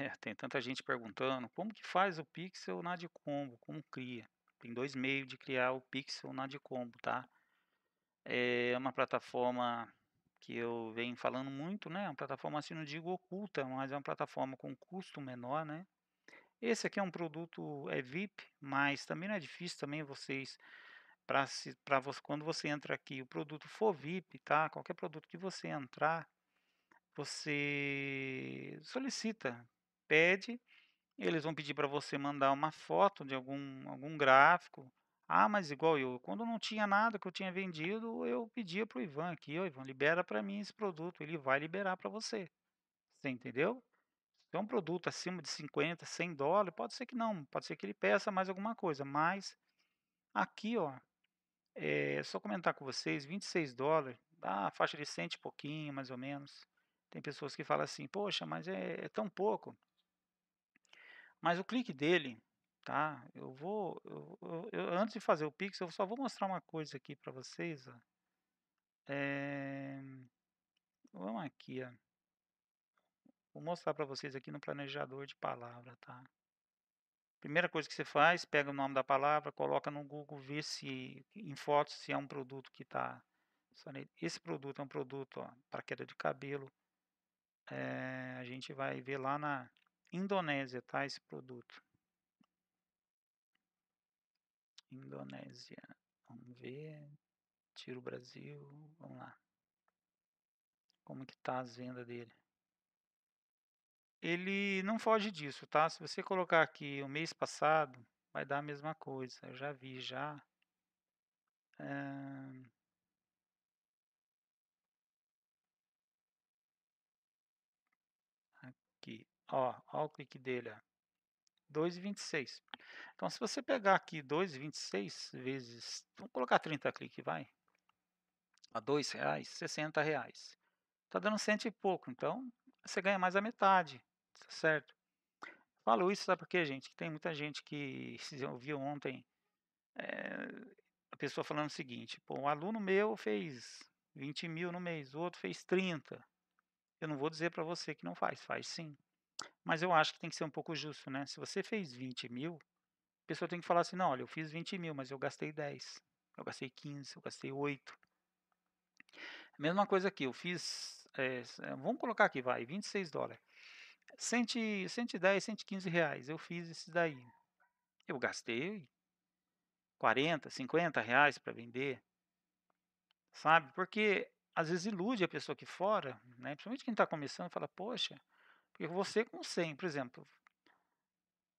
É, tem tanta gente perguntando como que faz o pixel na de combo, como cria. Tem dois meios de criar o pixel na de combo, tá? É uma plataforma que eu venho falando muito, né? É uma plataforma assim, não digo oculta, mas é uma plataforma com custo menor, né? Esse aqui é um produto é VIP, mas também não é difícil também vocês para para você quando você entra aqui, o produto for VIP, tá? Qualquer produto que você entrar, você solicita pede, eles vão pedir para você mandar uma foto de algum, algum gráfico. Ah, mas igual eu, quando não tinha nada que eu tinha vendido, eu pedia para o Ivan aqui, ó, Ivan, libera para mim esse produto, ele vai liberar para você. Você entendeu? Se é um produto acima de 50, 100 dólares, pode ser que não, pode ser que ele peça mais alguma coisa, mas aqui, ó, é só comentar com vocês, 26 dólares, dá ah, a faixa de 100 e pouquinho, mais ou menos. Tem pessoas que falam assim, poxa, mas é, é tão pouco. Mas o clique dele, tá? Eu vou, eu, eu, eu, antes de fazer o Pix, eu só vou mostrar uma coisa aqui para vocês, ó. É, vamos aqui, ó. Vou mostrar para vocês aqui no planejador de palavra, tá? Primeira coisa que você faz, pega o nome da palavra, coloca no Google, vê se em fotos se é um produto que está. Esse produto é um produto para queda de cabelo. É, a gente vai ver lá na Indonésia, tá? Esse produto. Indonésia. Vamos ver. Tira o Brasil. Vamos lá. Como que tá as vendas dele? Ele não foge disso, tá? Se você colocar aqui o mês passado, vai dar a mesma coisa. Eu já vi já. Ó, ó o clique dele, ó. 2,26. Então, se você pegar aqui 2,26 vezes... Vamos colocar 30 cliques, vai. A 2 reais, 60 reais. Tá dando cento e pouco, então você ganha mais a metade, tá certo? Falo isso, sabe por quê, gente? Que tem muita gente que se ouviu ontem é, a pessoa falando o seguinte, pô, um aluno meu fez 20 mil no mês, o outro fez 30. Eu não vou dizer para você que não faz, faz sim. Mas eu acho que tem que ser um pouco justo, né? Se você fez 20 mil, a pessoa tem que falar assim, não, olha, eu fiz 20 mil, mas eu gastei 10, eu gastei 15, eu gastei 8. Mesma coisa aqui, eu fiz, é, vamos colocar aqui, vai, 26 dólares. 100, 110, 115 reais, eu fiz isso daí. Eu gastei 40, 50 reais para vender, sabe? Porque às vezes ilude a pessoa aqui fora, né? principalmente quem está começando, fala, poxa, porque você com 100, por exemplo,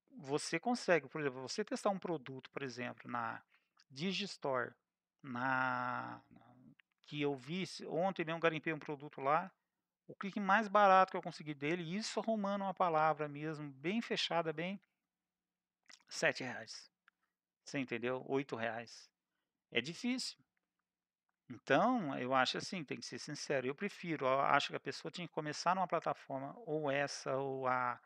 você consegue, por exemplo, você testar um produto, por exemplo, na Digistore, na, que eu vi ontem mesmo garimpei um produto lá, o clique mais barato que eu consegui dele, isso arrumando uma palavra mesmo, bem fechada, bem, sete reais. Você entendeu? Oito reais. É difícil. Então, eu acho assim, tem que ser sincero. Eu prefiro, eu acho que a pessoa tinha que começar numa plataforma, ou essa, ou a,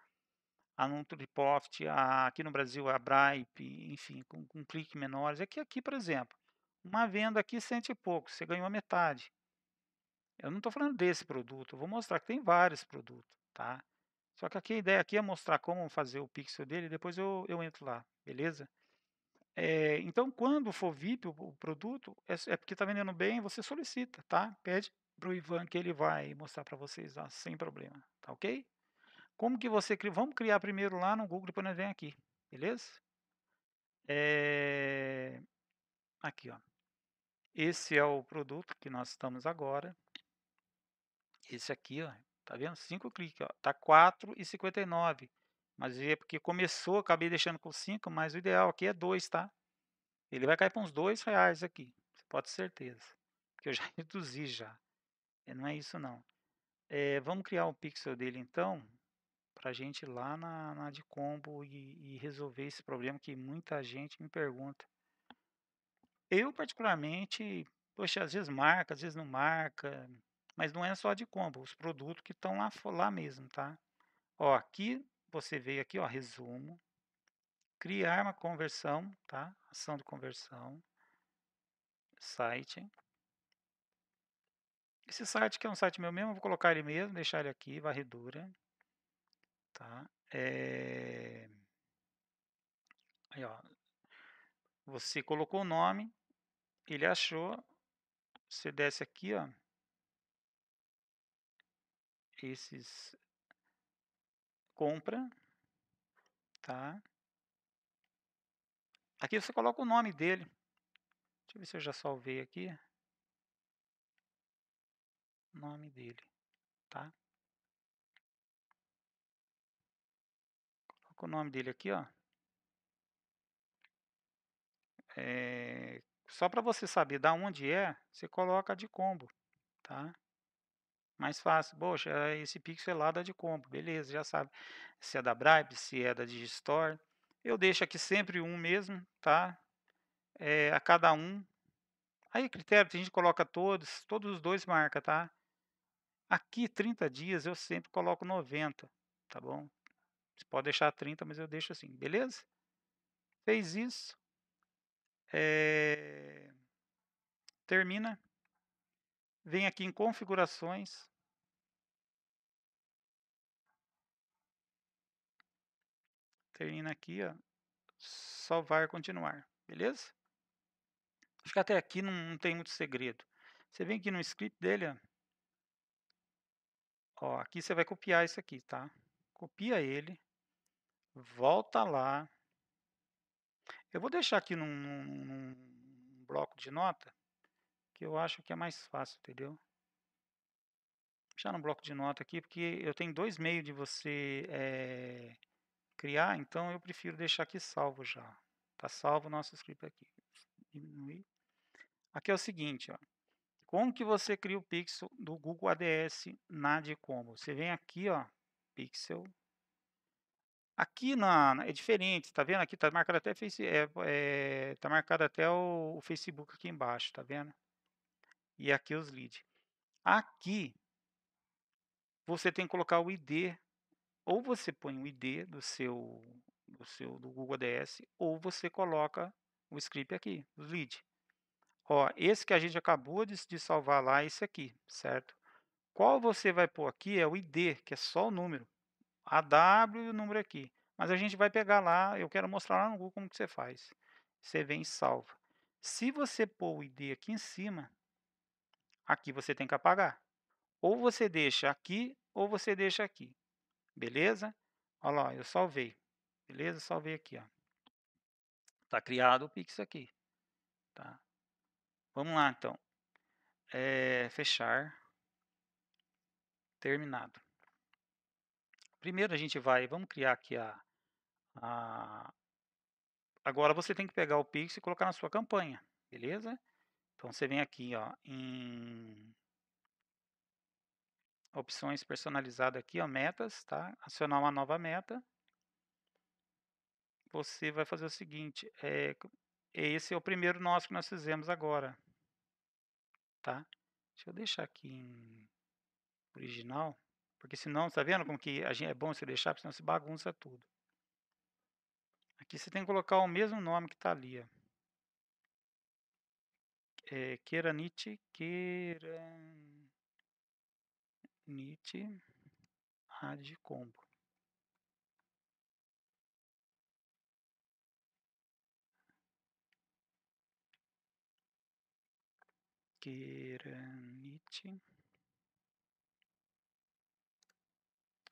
a Nutriprofit, a, aqui no Brasil a Bripe, enfim, com, com clique menores. É que aqui, por exemplo, uma venda aqui cento e pouco, você ganhou a metade. Eu não estou falando desse produto, eu vou mostrar que tem vários produtos, tá? Só que aqui a ideia aqui é mostrar como fazer o pixel dele, depois eu, eu entro lá, beleza? É, então, quando for VIP o produto, é, é porque está vendendo bem, você solicita, tá? Pede para o Ivan que ele vai mostrar para vocês lá, sem problema, tá ok? Como que você cria? Vamos criar primeiro lá no Google, depois nós vem aqui, beleza? É... Aqui, ó. Esse é o produto que nós estamos agora. Esse aqui, ó. Tá vendo? 5 cliques, ó. Tá 4,59. Mas é porque começou, acabei deixando com 5, mas o ideal aqui é 2, tá? Ele vai cair para uns 2 reais aqui, você pode ter certeza. Porque eu já reduzi já. É, não é isso não. É, vamos criar um pixel dele então, para a gente ir lá na, na de combo e, e resolver esse problema que muita gente me pergunta. Eu particularmente, poxa, às vezes marca, às vezes não marca, mas não é só de combo, os produtos que estão lá, lá mesmo, tá? Ó, aqui você veio aqui, ó, resumo, criar uma conversão, tá? Ação de conversão, site. Esse site que é um site meu mesmo, vou colocar ele mesmo, deixar ele aqui, varredura, tá? É... Aí, ó, você colocou o nome, ele achou, você desce aqui, ó, esses compra, tá? Aqui você coloca o nome dele. Deixa eu ver se eu já salvei aqui. O nome dele, tá? Coloca o nome dele aqui, ó. É, só para você saber da onde é, você coloca de combo, tá? mais fácil. Poxa, eh, esse pixel é lá da de compra beleza, já sabe se é da Bribe, se é da Digistore. Eu deixo aqui sempre um mesmo, tá? É, a cada um. Aí critério, a gente coloca todos, todos os dois marca, tá? Aqui 30 dias eu sempre coloco 90, tá bom? Você pode deixar 30, mas eu deixo assim, beleza? Fez isso. É... Termina. Vem aqui em configurações. aqui, ó, salvar, continuar, beleza? Acho que até aqui não, não tem muito segredo. Você vem aqui no script dele, ó, ó, aqui você vai copiar isso aqui, tá? Copia ele, volta lá. Eu vou deixar aqui num, num, num bloco de nota, que eu acho que é mais fácil, entendeu? já no bloco de nota aqui, porque eu tenho dois meios de você é, criar, então eu prefiro deixar aqui salvo já. Está salvo o nosso script aqui. Diminuir. Aqui é o seguinte, ó. como que você cria o pixel do Google ADS na de combo? Você vem aqui, ó, pixel. Aqui na, é diferente, tá vendo? Aqui tá marcado até face, é, é, tá marcado até o, o Facebook aqui embaixo, tá vendo? E aqui os leads. Aqui você tem que colocar o ID ou você põe o ID do seu do seu do Google ADS ou você coloca o script aqui, o lead. Ó, esse que a gente acabou de, de salvar lá, esse aqui, certo? Qual você vai pôr aqui é o ID, que é só o número. AW e o número aqui. Mas a gente vai pegar lá, eu quero mostrar lá no Google como que você faz. Você vem e salva. Se você pôr o ID aqui em cima, aqui você tem que apagar. Ou você deixa aqui, ou você deixa aqui. Beleza? Olha lá, eu salvei. Beleza? Salvei aqui, ó. Tá criado o Pix aqui. Tá? Vamos lá, então. É, fechar. Terminado. Primeiro a gente vai, vamos criar aqui a, a... Agora você tem que pegar o Pix e colocar na sua campanha, beleza? Então você vem aqui, ó, em opções personalizadas aqui, ó, metas, tá? Acionar uma nova meta. Você vai fazer o seguinte, é, esse é o primeiro nosso que nós fizemos agora, tá? Deixa eu deixar aqui em original, porque senão, tá vendo como que a gente, é bom você deixar, porque senão se bagunça tudo. Aqui você tem que colocar o mesmo nome que está ali, ó. É, Keranit, Keran... Nietzsche, Rádio Combo. Keranite.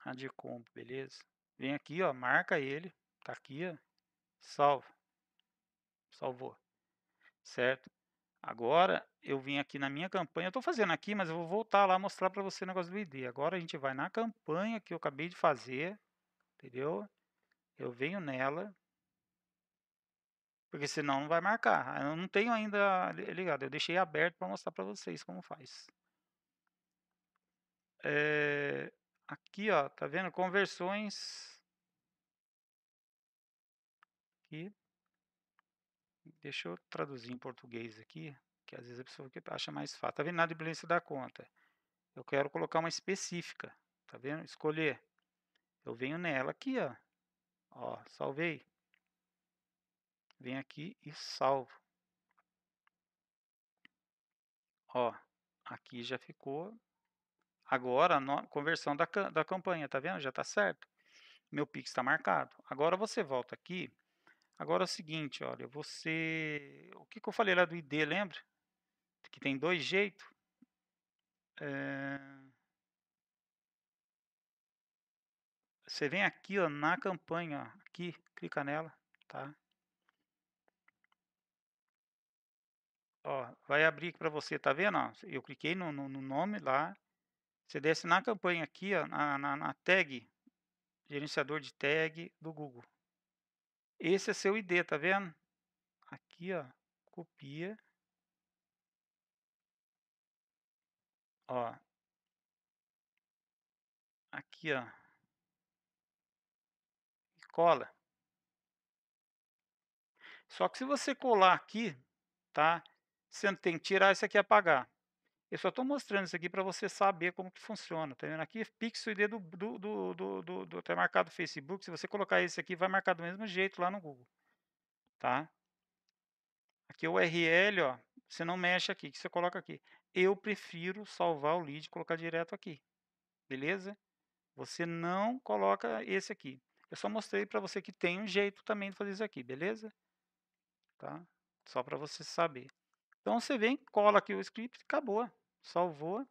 Rádio Combo, beleza? Vem aqui, ó, marca ele. Tá aqui, ó. Salva. Salvou. Certo? Agora eu vim aqui na minha campanha, eu estou fazendo aqui, mas eu vou voltar lá mostrar para você o negócio do ID. Agora a gente vai na campanha que eu acabei de fazer, entendeu? Eu venho nela, porque senão não vai marcar. Eu não tenho ainda ligado, eu deixei aberto para mostrar para vocês como faz. É, aqui, ó, tá vendo? Conversões. Aqui. Deixa eu traduzir em português aqui, que às vezes a pessoa acha mais fácil. Tá vendo na dependência da conta? Eu quero colocar uma específica, tá vendo? Escolher. Eu venho nela aqui, ó. Ó, salvei. Venho aqui e salvo. Ó, aqui já ficou. Agora, a conversão da, da campanha, tá vendo? Já tá certo. Meu Pix está marcado. Agora você volta aqui Agora é o seguinte, olha, você... O que, que eu falei lá do ID, lembra? Que tem dois jeitos. É... Eh, você vem aqui, ó, na campanha, ó, aqui, clica nela, tá? Ó, vai abrir aqui para você, tá vendo? Ó, eu cliquei no, no, no, nome lá. Você desce na campanha aqui, ó, na, na, na tag, gerenciador de tag do Google. Esse é seu ID, tá vendo? Aqui, ó, copia. Ó. Aqui, ó. E cola. Só que se você colar aqui, tá? Você tem que tirar isso aqui e apagar. Eu só estou mostrando isso aqui para você saber como que funciona. Tá vendo aqui? É Pixel ID do, do, do, do, do, do tá marcado Facebook. Se você colocar esse aqui, vai marcar do mesmo jeito lá no Google. Tá? Aqui é o URL, ó. Você não mexe aqui, que você coloca aqui. Eu prefiro salvar o lead e colocar direto aqui. Beleza? Você não coloca esse aqui. Eu só mostrei para você que tem um jeito também de fazer isso aqui, beleza? Tá? Só para você saber. Então você vem, cola aqui o script e acabou salvou.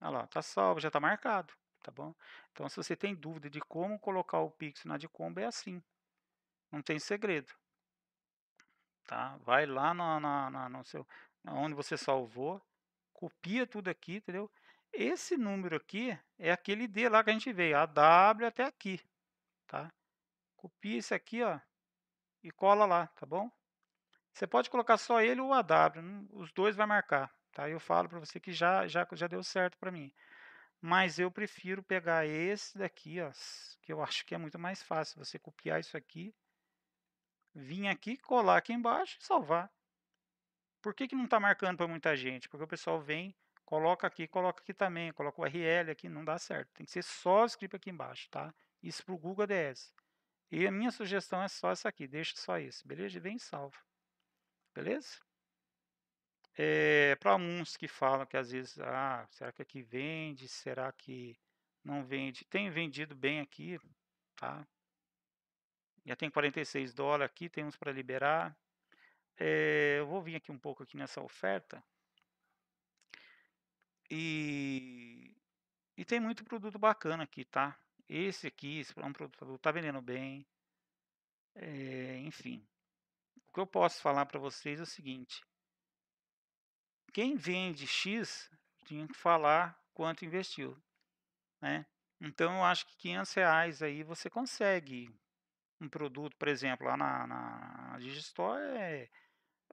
Olha lá, tá salvo, já está marcado, tá bom? Então, se você tem dúvida de como colocar o pixel na de combo, é assim. Não tem segredo. Tá? Vai lá na, na, na no seu, onde você salvou, copia tudo aqui, entendeu? Esse número aqui é aquele D lá que a gente veio, a W até aqui, tá? Copia isso aqui, ó, e cola lá, tá bom? Você pode colocar só ele ou o AW, os dois vai marcar. Tá? Eu falo para você que já, já, já deu certo para mim. Mas eu prefiro pegar esse daqui, ó, que eu acho que é muito mais fácil. Você copiar isso aqui, vir aqui, colar aqui embaixo e salvar. Por que, que não está marcando para muita gente? Porque o pessoal vem, coloca aqui, coloca aqui também, coloca o URL aqui, não dá certo. Tem que ser só o script aqui embaixo, tá? Isso para o Google ADS. E a minha sugestão é só essa aqui, deixa só isso, beleza? E vem salvo. Beleza? É, eh, Para alguns que falam que às vezes, ah, será que aqui vende? Será que não vende? Tem vendido bem aqui, tá? Já tem 46 dólares aqui, tem uns para liberar. É, eu vou vir aqui um pouco aqui nessa oferta. E, e tem muito produto bacana aqui, tá? Esse aqui, esse é um produto tá vendendo bem. É, enfim, que eu posso falar para vocês é o seguinte: quem vende X tinha que falar quanto investiu, né? Então eu acho que 500 reais aí você consegue um produto, por exemplo, lá na, na Digistore é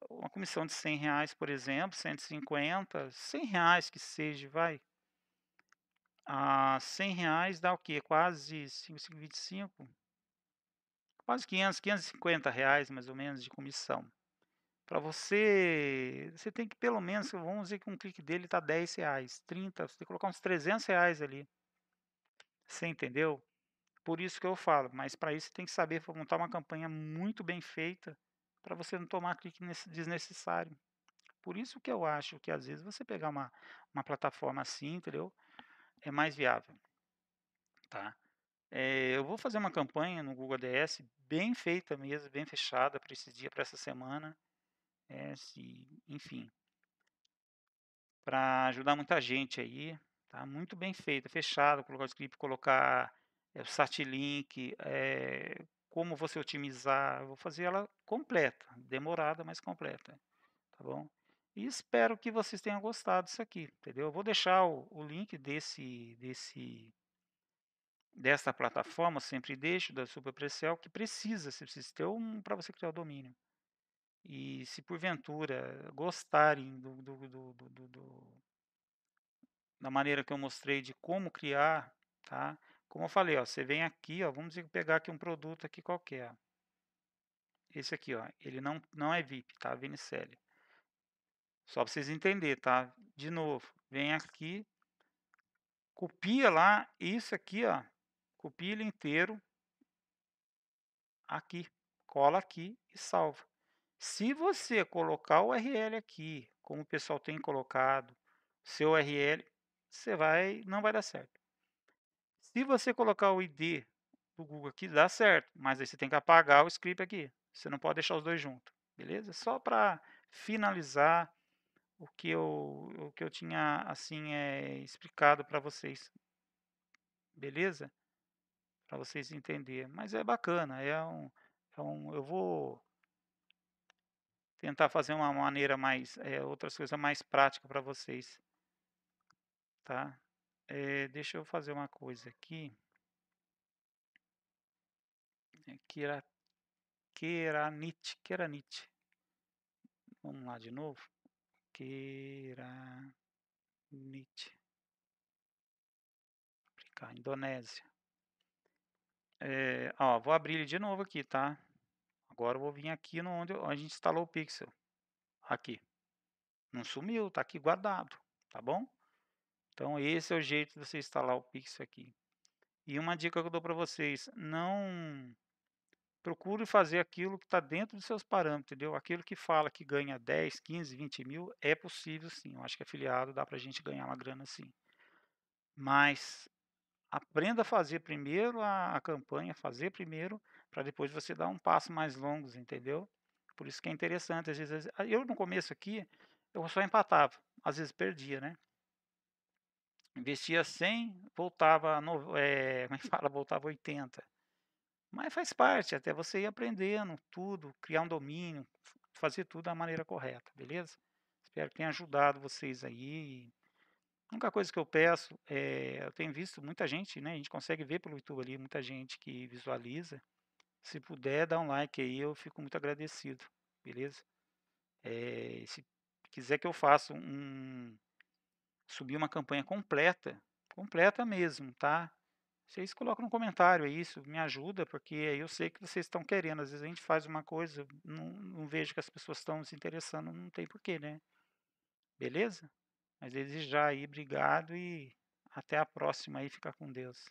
uma comissão de 100 reais, por exemplo, 150, 100 reais que seja, vai. A ah, 100 reais dá o quê? Quase 5,25? quase 500, 550 reais mais ou menos de comissão. Para você, você tem que pelo menos, vamos dizer que um clique dele está 10 reais, 30, você tem que colocar uns 300 reais ali. Você entendeu? Por isso que eu falo, mas para isso você tem que saber montar uma campanha muito bem feita para você não tomar clique desnecessário. Por isso que eu acho que às vezes você pegar uma, uma plataforma assim, entendeu? É mais viável. Tá? É, eu vou fazer uma campanha no Google ADS bem feita mesmo, bem fechada para esse dia, para essa semana. É, se, enfim, para ajudar muita gente aí. Tá muito bem feita, fechada, colocar o script, colocar é, o sat link, como você otimizar. Eu vou fazer ela completa, demorada, mas completa. Tá bom? E espero que vocês tenham gostado disso aqui, entendeu? Eu vou deixar o, o link desse, desse desta plataforma, sempre deixo, da Superprecel, que precisa, se precisa ter um para você criar o domínio. E se porventura gostarem do, do, do, do, da maneira que eu mostrei de como criar, tá? Como eu falei, ó, você vem aqui, ó, vamos pegar aqui um produto aqui qualquer. Esse aqui, ó, ele não, não é VIP, tá? Vinicelli. Só para vocês entenderem, tá? De novo, vem aqui, copia lá, isso aqui, ó, copia ele inteiro aqui, cola aqui e salva. Se você colocar o URL aqui, como o pessoal tem colocado, seu URL, você vai, não vai dar certo. Se você colocar o ID do Google aqui, dá certo, mas aí você tem que apagar o script aqui. Você não pode deixar os dois juntos, beleza? Só para finalizar o que eu, o que eu tinha assim é, explicado para vocês, beleza? para vocês entenderem. Mas é bacana, é um, é um, eu vou tentar fazer uma maneira mais, é, outras coisas mais práticas para vocês, tá? É, deixa eu fazer uma coisa aqui. Kera, é keranite, keranite. Vamos lá de novo. Keranite. Aplicar, Indonésia. É, ó, vou abrir ele de novo aqui, tá? Agora eu vou vir aqui no onde, a gente instalou o pixel. Aqui. Não sumiu, tá aqui guardado, tá bom? Então esse é o jeito de você instalar o pixel aqui. E uma dica que eu dou para vocês, não procure fazer aquilo que está dentro dos seus parâmetros, entendeu? Aquilo que fala que ganha 10, 15, 20 mil, é possível sim. Eu acho que afiliado dá para a gente ganhar uma grana sim. Mas aprenda a fazer primeiro a, a campanha, fazer primeiro, para depois você dar um passo mais longo, entendeu? Por isso que é interessante. Às vezes, eu no começo aqui, eu só empatava, às vezes perdia, né? Investia 100, voltava, no, é, como é que fala, voltava 80. Mas faz parte, até você ir aprendendo tudo, criar um domínio, fazer tudo da maneira correta, beleza? Espero que tenha ajudado vocês aí única coisa que eu peço é, eu tenho visto muita gente, né? A gente consegue ver pelo YouTube ali, muita gente que visualiza. Se puder, dá um like aí, eu fico muito agradecido, beleza? É, se quiser que eu faça um subir uma campanha completa, completa mesmo, tá? Vocês colocam no comentário aí, isso me ajuda, porque aí eu sei que vocês estão querendo. Às vezes a gente faz uma coisa, não, não vejo que as pessoas estão se interessando, não tem porquê, né? Beleza? Mas desde já aí, obrigado e até a próxima aí, fica com Deus.